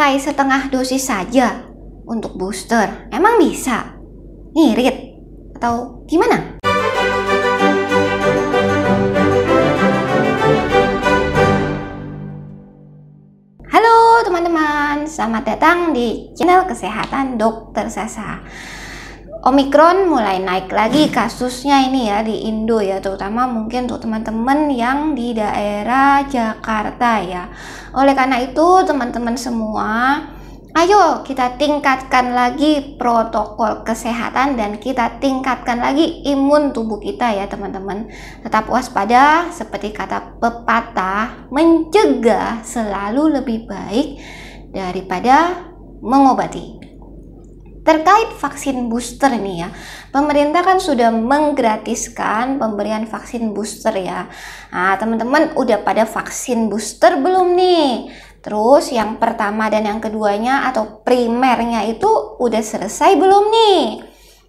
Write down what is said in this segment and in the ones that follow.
pakai setengah dosis saja untuk booster? Emang bisa? Ngirit? Atau gimana? Halo teman-teman, selamat datang di channel Kesehatan Dokter Sasa. Omikron mulai naik lagi kasusnya ini ya di Indo ya terutama mungkin untuk teman-teman yang di daerah Jakarta ya. Oleh karena itu teman-teman semua ayo kita tingkatkan lagi protokol kesehatan dan kita tingkatkan lagi imun tubuh kita ya teman-teman. Tetap waspada seperti kata pepatah mencegah selalu lebih baik daripada mengobati. Terkait vaksin booster nih ya, pemerintah kan sudah menggratiskan pemberian vaksin booster ya. Nah, teman-teman udah pada vaksin booster belum nih? Terus yang pertama dan yang keduanya atau primernya itu udah selesai belum nih?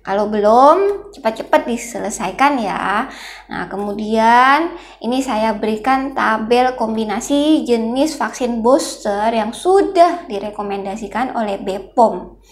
Kalau belum, cepat-cepat diselesaikan ya. Nah, kemudian ini saya berikan tabel kombinasi jenis vaksin booster yang sudah direkomendasikan oleh BPOM.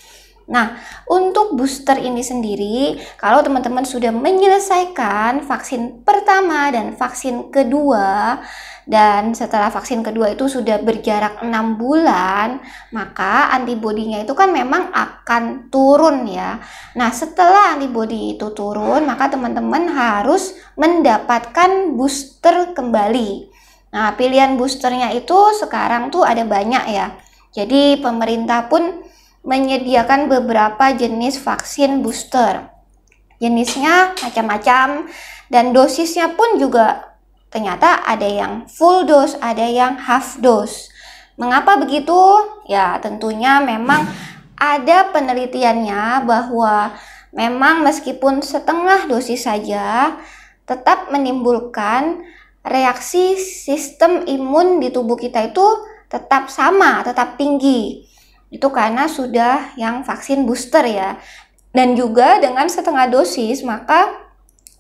Nah, untuk booster ini sendiri, kalau teman-teman sudah menyelesaikan vaksin pertama dan vaksin kedua, dan setelah vaksin kedua itu sudah berjarak enam bulan, maka antibodinya itu kan memang akan turun ya. Nah, setelah antibodi itu turun, maka teman-teman harus mendapatkan booster kembali. Nah, pilihan boosternya itu sekarang tuh ada banyak ya. Jadi pemerintah pun menyediakan beberapa jenis vaksin booster. Jenisnya macam-macam dan dosisnya pun juga ternyata ada yang full dose, ada yang half dose. Mengapa begitu? Ya, tentunya memang ada penelitiannya bahwa memang meskipun setengah dosis saja tetap menimbulkan reaksi sistem imun di tubuh kita itu tetap sama, tetap tinggi. Itu karena sudah yang vaksin booster ya. Dan juga dengan setengah dosis maka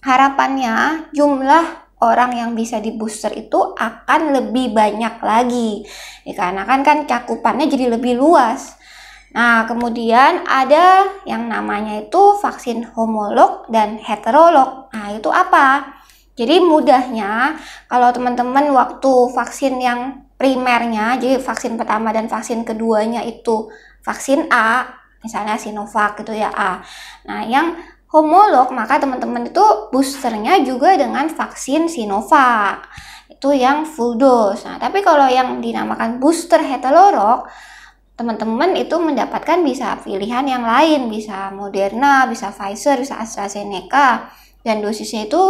harapannya jumlah orang yang bisa di booster itu akan lebih banyak lagi dikarenakan ya, kan cakupannya jadi lebih luas nah kemudian ada yang namanya itu vaksin homolog dan heterolog nah itu apa jadi mudahnya kalau teman-teman waktu vaksin yang primernya, jadi vaksin pertama dan vaksin keduanya itu vaksin A, misalnya Sinovac gitu ya A. Nah, yang homolog maka teman-teman itu boosternya juga dengan vaksin Sinovac. Itu yang full dose. Nah, tapi kalau yang dinamakan booster heterolog teman-teman itu mendapatkan bisa pilihan yang lain, bisa Moderna, bisa Pfizer, bisa AstraZeneca dan dosisnya itu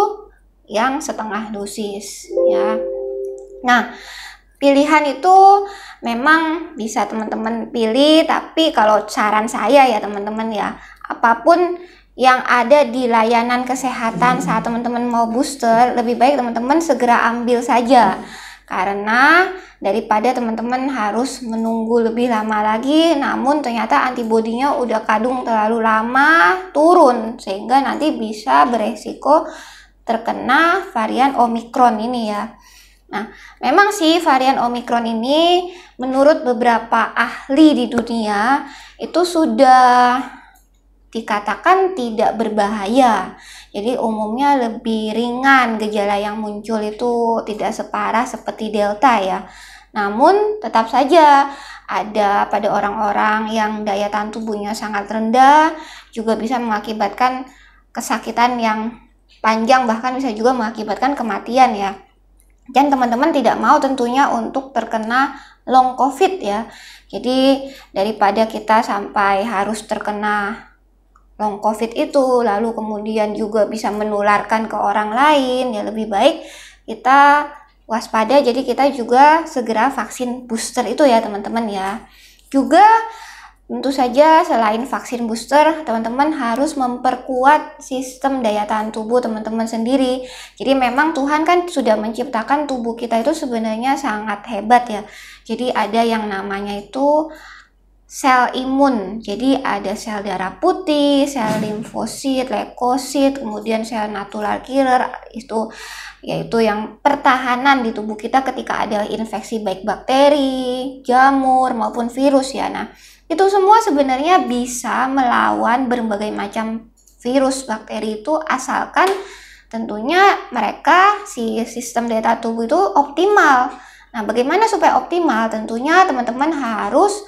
yang setengah dosis ya. Nah, pilihan itu memang bisa teman-teman pilih tapi kalau saran saya ya teman-teman ya apapun yang ada di layanan kesehatan saat teman-teman mau booster lebih baik teman-teman segera ambil saja karena daripada teman-teman harus menunggu lebih lama lagi namun ternyata antibodinya udah kadung terlalu lama turun sehingga nanti bisa beresiko terkena varian omikron ini ya Nah, memang sih varian Omicron ini menurut beberapa ahli di dunia itu sudah dikatakan tidak berbahaya. Jadi umumnya lebih ringan gejala yang muncul itu tidak separah seperti delta ya. Namun tetap saja ada pada orang-orang yang daya tahan tubuhnya sangat rendah juga bisa mengakibatkan kesakitan yang panjang bahkan bisa juga mengakibatkan kematian ya dan teman-teman tidak mau tentunya untuk terkena long covid ya jadi daripada kita sampai harus terkena long covid itu lalu kemudian juga bisa menularkan ke orang lain ya lebih baik kita waspada jadi kita juga segera vaksin booster itu ya teman-teman ya juga Tentu saja selain vaksin booster, teman-teman harus memperkuat sistem daya tahan tubuh teman-teman sendiri. Jadi memang Tuhan kan sudah menciptakan tubuh kita itu sebenarnya sangat hebat ya. Jadi ada yang namanya itu sel imun. Jadi ada sel darah putih, sel limfosit, leukosit, kemudian sel natural killer itu yaitu yang pertahanan di tubuh kita ketika ada infeksi baik bakteri, jamur maupun virus ya. Nah, itu semua sebenarnya bisa melawan berbagai macam virus bakteri itu asalkan tentunya mereka si sistem data tubuh itu optimal. Nah, bagaimana supaya optimal? Tentunya teman-teman harus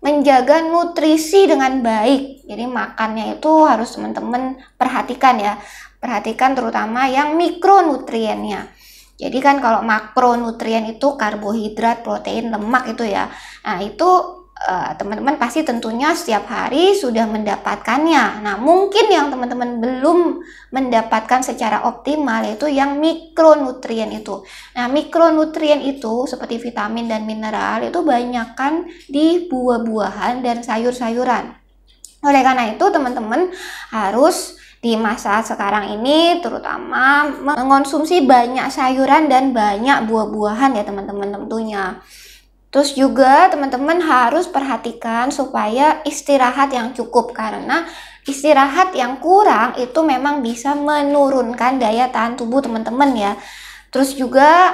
menjaga nutrisi dengan baik. Jadi makannya itu harus teman-teman perhatikan ya. Perhatikan terutama yang mikronutriennya. Jadi kan kalau makronutrien itu karbohidrat, protein, lemak itu ya. Nah, itu Eh, teman-teman uh, pasti tentunya setiap hari sudah mendapatkannya. Nah, mungkin yang teman-teman belum mendapatkan secara optimal yaitu yang mikronutrien itu. Nah, mikronutrien itu seperti vitamin dan mineral itu banyakkan di buah-buahan dan sayur-sayuran. Oleh karena itu, teman-teman harus di masa sekarang ini terutama mengonsumsi banyak sayuran dan banyak buah-buahan ya teman-teman tentunya. Terus juga teman-teman harus perhatikan supaya istirahat yang cukup karena istirahat yang kurang itu memang bisa menurunkan daya tahan tubuh teman-teman ya. Terus juga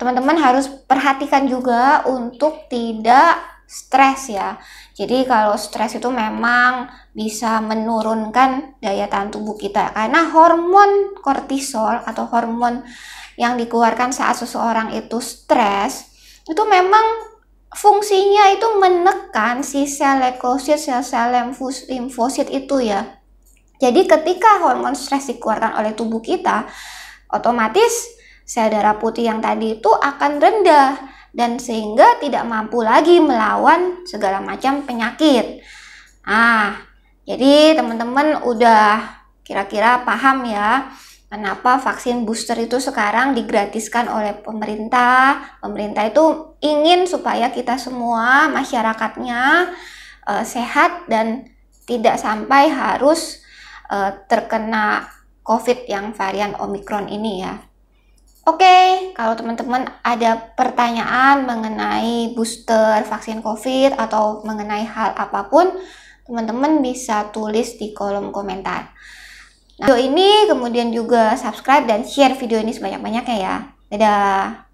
teman-teman harus perhatikan juga untuk tidak stres ya. Jadi kalau stres itu memang bisa menurunkan daya tahan tubuh kita karena hormon kortisol atau hormon yang dikeluarkan saat seseorang itu stres itu memang fungsinya itu menekan si sel leukosit, sel-sel limfosit itu ya. Jadi ketika hormon stres dikeluarkan oleh tubuh kita, otomatis sel darah putih yang tadi itu akan rendah dan sehingga tidak mampu lagi melawan segala macam penyakit. Ah, jadi teman-teman udah kira-kira paham ya kenapa vaksin booster itu sekarang digratiskan oleh pemerintah. Pemerintah itu ingin supaya kita semua masyarakatnya uh, sehat dan tidak sampai harus uh, terkena COVID yang varian Omikron ini ya. Oke, okay, kalau teman-teman ada pertanyaan mengenai booster vaksin COVID atau mengenai hal apapun, teman-teman bisa tulis di kolom komentar. Nah, video ini kemudian juga subscribe dan share video ini sebanyak-banyaknya ya. Dadah!